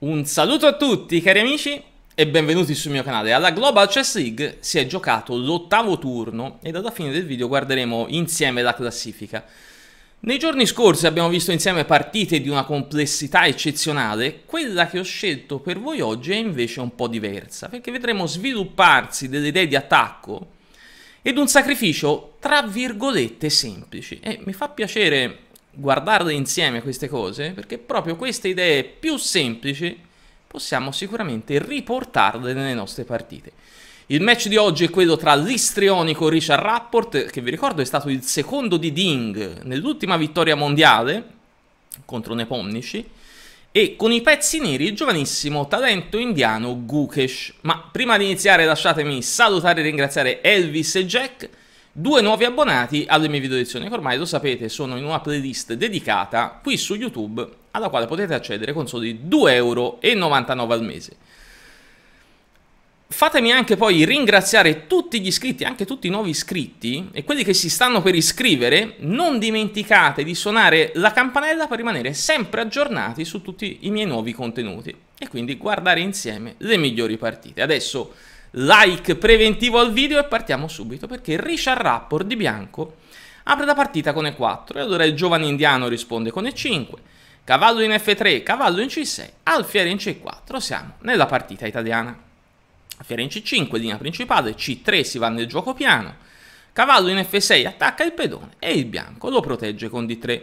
Un saluto a tutti cari amici e benvenuti sul mio canale. Alla Global Chess League si è giocato l'ottavo turno ed alla fine del video guarderemo insieme la classifica. Nei giorni scorsi abbiamo visto insieme partite di una complessità eccezionale, quella che ho scelto per voi oggi è invece un po' diversa, perché vedremo svilupparsi delle idee di attacco ed un sacrificio tra virgolette semplici. E mi fa piacere guardarle insieme queste cose, perché proprio queste idee più semplici possiamo sicuramente riportarle nelle nostre partite. Il match di oggi è quello tra l'istrionico Richard Rapport, che vi ricordo è stato il secondo di Ding nell'ultima vittoria mondiale contro Nepomnici, e con i pezzi neri il giovanissimo talento indiano Gukesh. Ma prima di iniziare lasciatemi salutare e ringraziare Elvis e Jack, due nuovi abbonati alle mie video lezioni che ormai lo sapete sono in una playlist dedicata qui su YouTube alla quale potete accedere con soli 2,99€ al mese. Fatemi anche poi ringraziare tutti gli iscritti, anche tutti i nuovi iscritti e quelli che si stanno per iscrivere. Non dimenticate di suonare la campanella per rimanere sempre aggiornati su tutti i miei nuovi contenuti e quindi guardare insieme le migliori partite. Adesso like preventivo al video e partiamo subito perché Richard Rapport di bianco apre la partita con E4 e allora il giovane indiano risponde con E5, cavallo in F3, cavallo in C6, alfiere in C4, siamo nella partita italiana. Alfiere in C5, linea principale, C3 si va nel gioco piano, cavallo in F6 attacca il pedone e il bianco lo protegge con D3.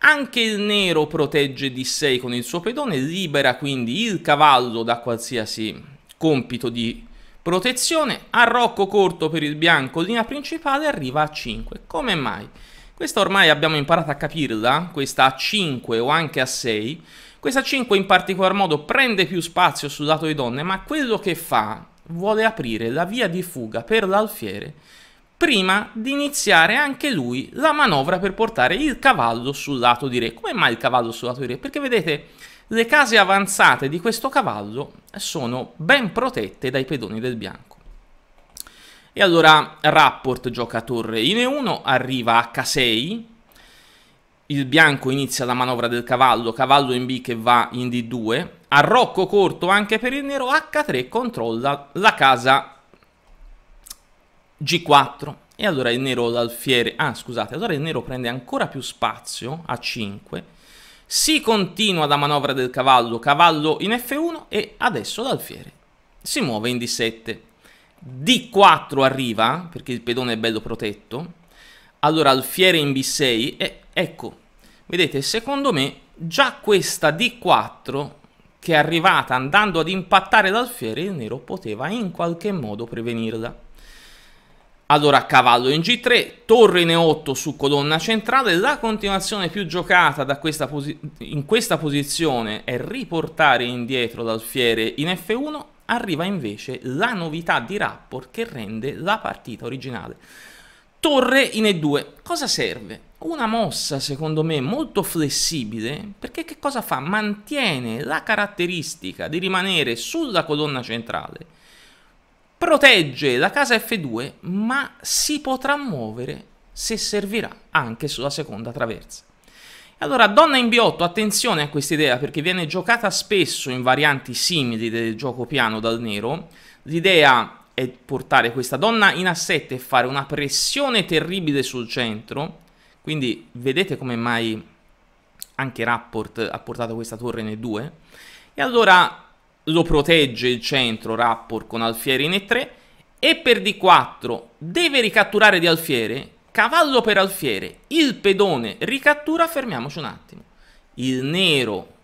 Anche il nero protegge D6 con il suo pedone, libera quindi il cavallo da qualsiasi compito di Protezione a Rocco corto per il bianco, linea principale arriva a 5. Come mai? Questa ormai abbiamo imparato a capirla, questa a 5 o anche a 6. Questa 5 in particolar modo prende più spazio sul lato di donne, ma quello che fa vuole aprire la via di fuga per l'alfiere prima di iniziare anche lui la manovra per portare il cavallo sul lato di re. Come mai il cavallo sul lato di re? Perché vedete le case avanzate di questo cavallo sono ben protette dai pedoni del bianco. E allora Rapport gioca torre in E1, arriva H6, il bianco inizia la manovra del cavallo, cavallo in B che va in D2, arrocco corto anche per il nero, H3 controlla la casa G4. E allora il nero l'alfiere, ah scusate, allora il nero prende ancora più spazio a 5 si continua la manovra del cavallo, cavallo in F1 e adesso l'alfiere si muove in D7. D4 arriva, perché il pedone è bello protetto, allora alfiere in B6 e ecco, vedete, secondo me già questa D4 che è arrivata andando ad impattare l'alfiere, il nero poteva in qualche modo prevenirla. Allora cavallo in G3, torre in E8 su colonna centrale, la continuazione più giocata questa in questa posizione è riportare indietro l'alfiere in F1, arriva invece la novità di Rapport che rende la partita originale. Torre in E2, cosa serve? Una mossa secondo me molto flessibile perché che cosa fa? Mantiene la caratteristica di rimanere sulla colonna centrale protegge la casa F2 ma si potrà muovere se servirà anche sulla seconda traversa. Allora, donna in B8, attenzione a questa idea perché viene giocata spesso in varianti simili del gioco piano dal nero. L'idea è portare questa donna in A7 e fare una pressione terribile sul centro. Quindi vedete come mai anche Rapport ha portato questa torre in E2. E allora lo protegge il centro Rapport con Alfieri in E3 e per D4 deve ricatturare di alfiere, cavallo per alfiere, il pedone ricattura, fermiamoci un attimo. Il nero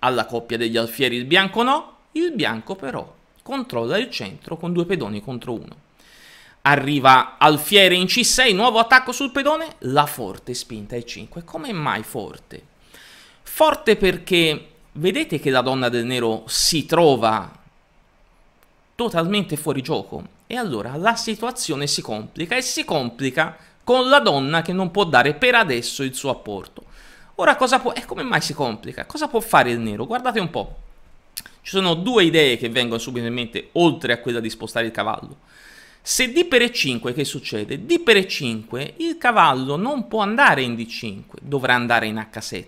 alla coppia degli alfieri, il bianco no, il bianco però controlla il centro con due pedoni contro uno. Arriva alfiere in C6, nuovo attacco sul pedone, la forte spinta E5. Come mai forte? Forte perché vedete che la donna del nero si trova totalmente fuori gioco. E allora la situazione si complica e si complica con la donna che non può dare per adesso il suo apporto. Ora cosa può... E come mai si complica? Cosa può fare il nero? Guardate un po'. Ci sono due idee che vengono subito in mente oltre a quella di spostare il cavallo. Se D per E5 che succede? D per E5 il cavallo non può andare in D5, dovrà andare in H7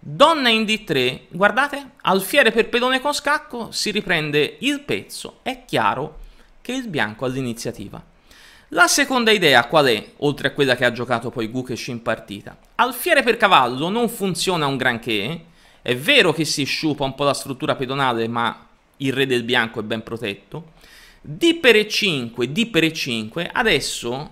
Donna in D3, guardate, alfiere per pedone con scacco, si riprende il pezzo, è chiaro che il bianco ha l'iniziativa. La seconda idea qual è, oltre a quella che ha giocato poi Gukesh in partita? Alfiere per cavallo non funziona un granché, è vero che si sciupa un po' la struttura pedonale, ma il re del bianco è ben protetto. D per E5, D per E5, adesso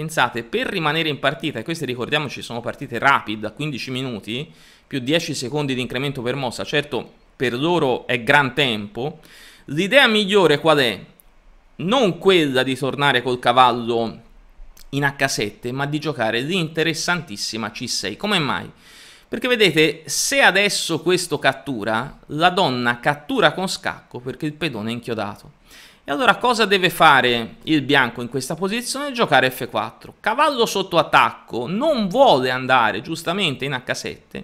pensate, per rimanere in partita, e queste ricordiamoci sono partite rapide, a 15 minuti, più 10 secondi di incremento per mossa, certo per loro è gran tempo, l'idea migliore qual è? Non quella di tornare col cavallo in H7, ma di giocare l'interessantissima C6. Come mai? Perché vedete, se adesso questo cattura, la donna cattura con scacco perché il pedone è inchiodato. E allora cosa deve fare il bianco in questa posizione? Giocare F4. Cavallo sotto attacco non vuole andare giustamente in H7.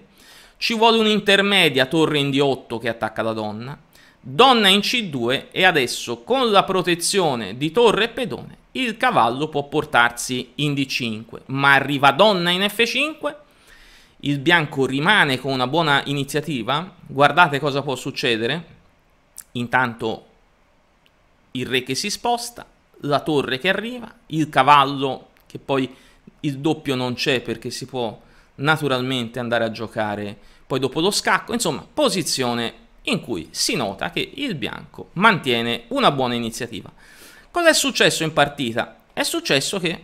Ci vuole un'intermedia torre in D8 che attacca la donna. Donna in C2 e adesso con la protezione di torre e pedone il cavallo può portarsi in D5. Ma arriva donna in F5. Il bianco rimane con una buona iniziativa. Guardate cosa può succedere. Intanto il re che si sposta, la torre che arriva, il cavallo che poi il doppio non c'è perché si può naturalmente andare a giocare poi dopo lo scacco, insomma posizione in cui si nota che il bianco mantiene una buona iniziativa. Cosa è successo in partita? È successo che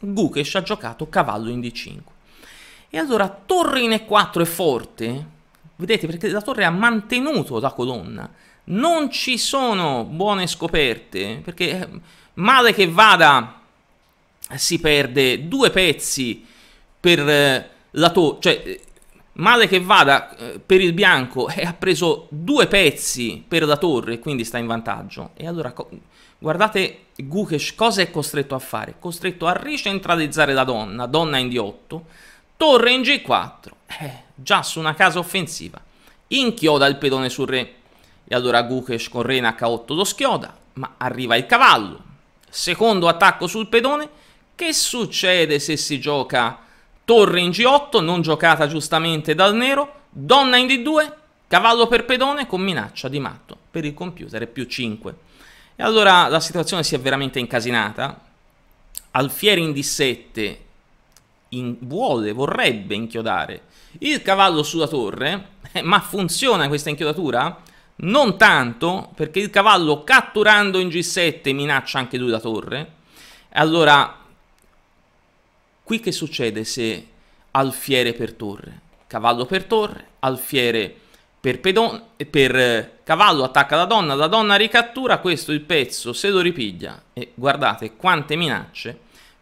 Gukesh ha giocato cavallo in d5. E allora torre in e4 è forte, vedete perché la torre ha mantenuto la colonna, non ci sono buone scoperte, perché eh, male che vada si perde due pezzi per eh, la to... cioè eh, male che vada per il bianco e ha preso due pezzi per la torre quindi sta in vantaggio. E allora guardate Gukesh cosa è costretto a fare? Costretto a ricentralizzare la donna, donna in D8, torre in G4, eh, già su una casa offensiva, inchioda il pedone sul re e allora Gukesh con Rena H8 lo schioda, ma arriva il cavallo. Secondo attacco sul pedone, che succede se si gioca torre in G8, non giocata giustamente dal nero, donna in D2, cavallo per pedone con minaccia di matto per il computer più 5. E allora la situazione si è veramente incasinata. Alfieri in D7 in, vuole, vorrebbe inchiodare il cavallo sulla torre, eh, ma funziona questa inchiodatura? non tanto perché il cavallo catturando in G7 minaccia anche lui la torre. Allora, qui che succede se alfiere per torre? Cavallo per torre, alfiere per, pedone, per eh, cavallo attacca la donna, la donna ricattura, questo il pezzo se lo ripiglia e guardate quante minacce.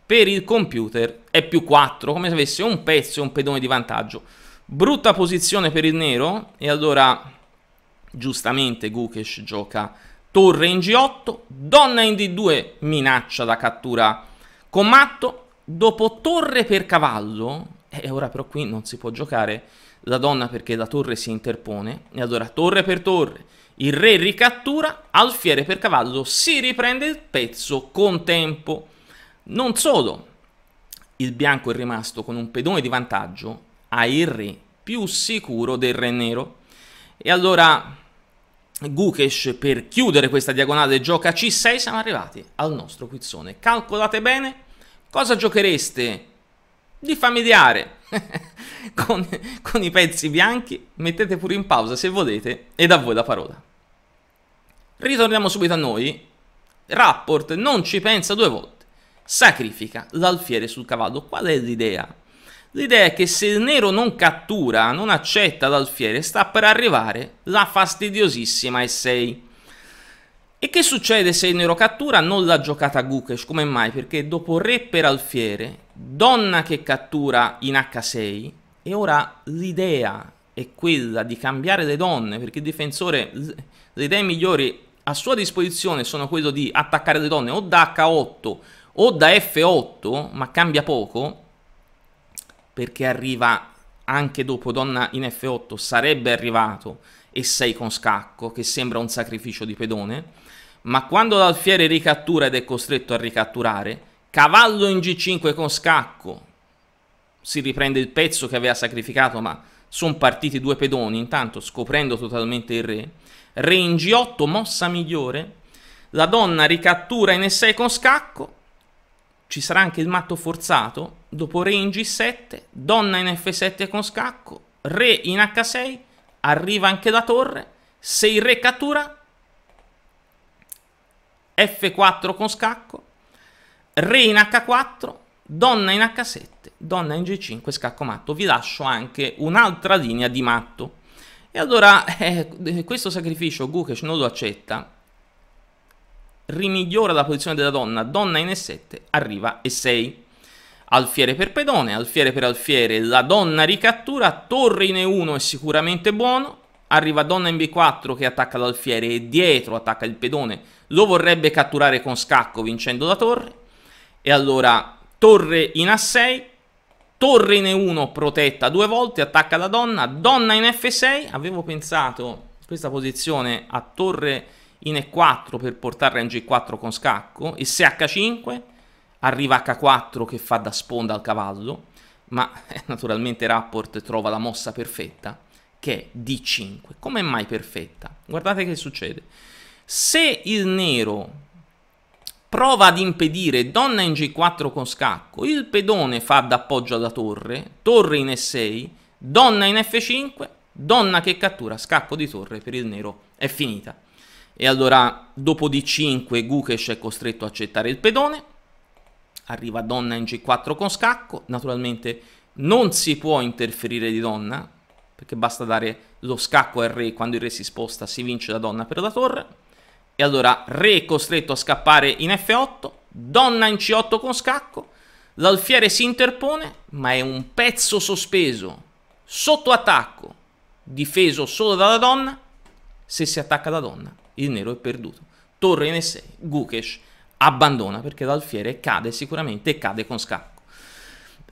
Per il computer è più 4, come se avesse un pezzo e un pedone di vantaggio. Brutta posizione per il nero e allora giustamente Gukesh gioca torre in G8, donna in D2 minaccia da cattura con matto, dopo torre per cavallo, e ora però qui non si può giocare la donna perché la torre si interpone, e allora torre per torre, il re ricattura, alfiere per cavallo, si riprende il pezzo con tempo. Non solo, il bianco è rimasto con un pedone di vantaggio, ha il re più sicuro del re nero. E allora Gukesh per chiudere questa diagonale gioca C6, siamo arrivati al nostro quizzone. Calcolate bene cosa giochereste di familiare con, con i pezzi bianchi, mettete pure in pausa se volete e da voi la parola. Ritorniamo subito a noi. Rapport non ci pensa due volte, sacrifica l'alfiere sul cavallo. Qual è l'idea? L'idea è che se il nero non cattura, non accetta l'alfiere, sta per arrivare la fastidiosissima E6. E che succede se il nero cattura? Non l'ha giocata Gukesh, come mai? Perché dopo re per alfiere, donna che cattura in H6, e ora l'idea è quella di cambiare le donne, perché il difensore, le idee migliori a sua disposizione sono quelle di attaccare le donne o da H8 o da F8, ma cambia poco, perché arriva anche dopo donna in F8, sarebbe arrivato e 6 con scacco, che sembra un sacrificio di pedone, ma quando l'alfiere ricattura ed è costretto a ricatturare, cavallo in G5 con scacco, si riprende il pezzo che aveva sacrificato, ma sono partiti due pedoni, intanto scoprendo totalmente il re, re in G8, mossa migliore, la donna ricattura in E6 con scacco, ci sarà anche il matto forzato, dopo re in G7, donna in F7 con scacco, re in H6, arriva anche la torre, se il re cattura, F4 con scacco, re in H4, donna in H7, donna in G5, scacco matto. Vi lascio anche un'altra linea di matto. E allora eh, questo sacrificio Gukesh non lo accetta rimigliora la posizione della donna, donna in E7, arriva E6. Alfiere per pedone, alfiere per alfiere, la donna ricattura, torre in E1 è sicuramente buono, arriva donna in B4 che attacca l'alfiere e dietro attacca il pedone, lo vorrebbe catturare con scacco vincendo la torre, e allora torre in A6, torre in E1 protetta due volte, attacca la donna, donna in F6, avevo pensato questa posizione a torre in E4 per portarla in G4 con scacco e se H5 arriva H4 che fa da sponda al cavallo, ma eh, naturalmente Rapport trova la mossa perfetta che è D5. Come mai perfetta? Guardate che succede. Se il nero prova ad impedire donna in G4 con scacco, il pedone fa da appoggio alla torre, torre in E6, donna in F5, donna che cattura, scacco di torre per il nero è finita. E allora dopo d5 Gukesh è costretto a accettare il pedone, arriva donna in g4 con scacco, naturalmente non si può interferire di donna, perché basta dare lo scacco al re, quando il re si sposta si vince la donna per la torre, e allora re è costretto a scappare in f8, donna in c8 con scacco, l'alfiere si interpone, ma è un pezzo sospeso, sotto attacco, difeso solo dalla donna, se si attacca la donna il nero è perduto. Torre in E6, Gukesh abbandona perché l'alfiere cade sicuramente e cade con scacco.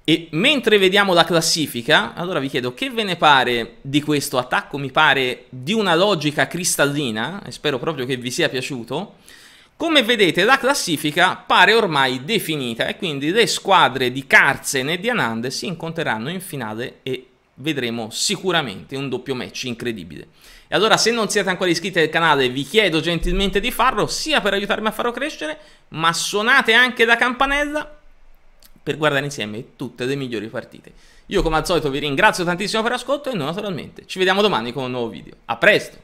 E mentre vediamo la classifica, allora vi chiedo che ve ne pare di questo attacco, mi pare di una logica cristallina, e spero proprio che vi sia piaciuto. Come vedete la classifica pare ormai definita e quindi le squadre di Carzen e di Anand si incontreranno in finale e vedremo sicuramente un doppio match incredibile. E allora se non siete ancora iscritti al canale vi chiedo gentilmente di farlo, sia per aiutarmi a farlo crescere, ma suonate anche la campanella per guardare insieme tutte le migliori partite. Io come al solito vi ringrazio tantissimo per l'ascolto e noi naturalmente ci vediamo domani con un nuovo video. A presto!